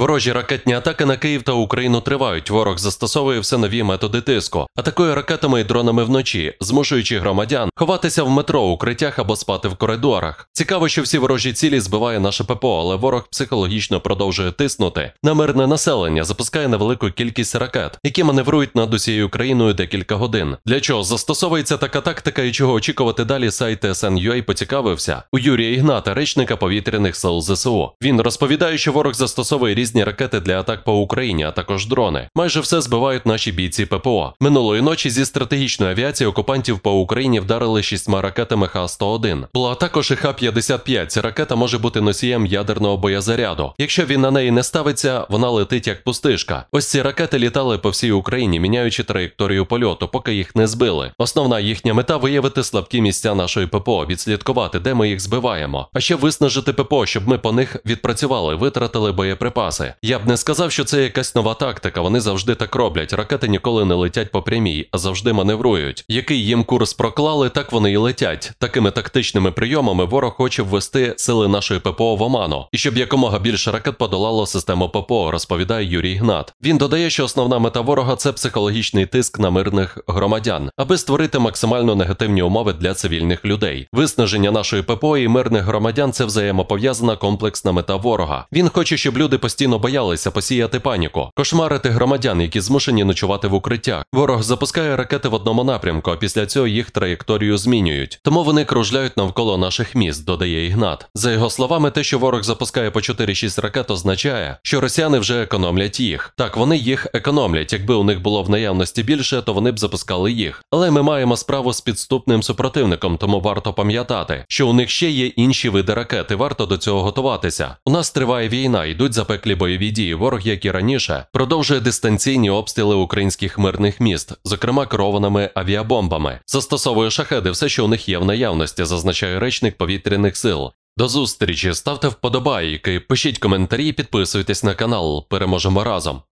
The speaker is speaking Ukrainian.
Ворожі ракетні атаки на Київ та Україну тривають. Ворог застосовує все нові методи тиску, атакує ракетами і дронами вночі, змушуючи громадян ховатися в метро, укриттях або спати в коридорах. Цікаво, що всі ворожі цілі збиває наше ППО, але ворог психологічно продовжує тиснути на мирне населення, запускає невелику кількість ракет, які маневрують над усією країною декілька годин. Для чого застосовується така тактика і чого очікувати далі? Сайт ТСН.UA поцікавився у Юрія Ігната, речника повітряних сил ЗСУ. Він розповідає, що ворог застосовує різні різні ракети для атак по Україні, а також дрони. Майже все збивають наші бійці ППО. Минулої ночі зі стратегічної авіації окупантів по Україні вдарили шістьма ракетами Х-101. Була також і Х-55. Ця ракета може бути носієм ядерного боєзаряду. Якщо він на неї не ставиться, вона летить як пустишка. Ось ці ракети літали по всій Україні, міняючи траєкторію польоту, поки їх не збили. Основна їхня мета виявити слабкі місця нашої ППО, відслідкувати, де ми їх збиваємо, а ще виснажити ППО, щоб ми по них відпрацювали, витратили боєприпаси фази. Я б не сказав, що це якась нова тактика. Вони завжди так роблять. Ракети ніколи не летять по прямій, а завжди маневрують. Який їм курс проклали, так вони і летять. Такими тактичними прийомами ворог хоче ввести сили нашої ППО в оману, і щоб якомога більше ракет подолало систему ППО, розповідає Юрій Гнат. Він додає, що основна мета ворога це психологічний тиск на мирних громадян, аби створити максимально негативні умови для цивільних людей. Виснаження нашої ППО і мирних громадян це взаємопов'язана комплексна мета ворога. Він хоче, щоб люди постійно постійно боялися посіяти паніку, кошмарити громадян, які змушені ночувати в укриттях. Ворог запускає ракети в одному напрямку, а після цього їх траєкторію змінюють. Тому вони кружляють навколо наших міст, додає Ігнат. За його словами, те, що ворог запускає по 4-6 ракет, означає, що росіяни вже економлять їх. Так вони їх економлять. Якби у них було в наявності більше, то вони б запускали їх. Але ми маємо справу з підступним супротивником, тому варто пам'ятати, що у них ще є інші види ракет, і варто до цього готуватися. У нас триває війна, йдуть запеклі запеклі бойові дії ворог, як і раніше, продовжує дистанційні обстріли українських мирних міст, зокрема керованими авіабомбами, застосовує шахеди все, що у них є в наявності, зазначає речник повітряних сил. До зустрічі, ставте вподобайки, пишіть коментарі, і підписуйтесь на канал. Переможемо разом.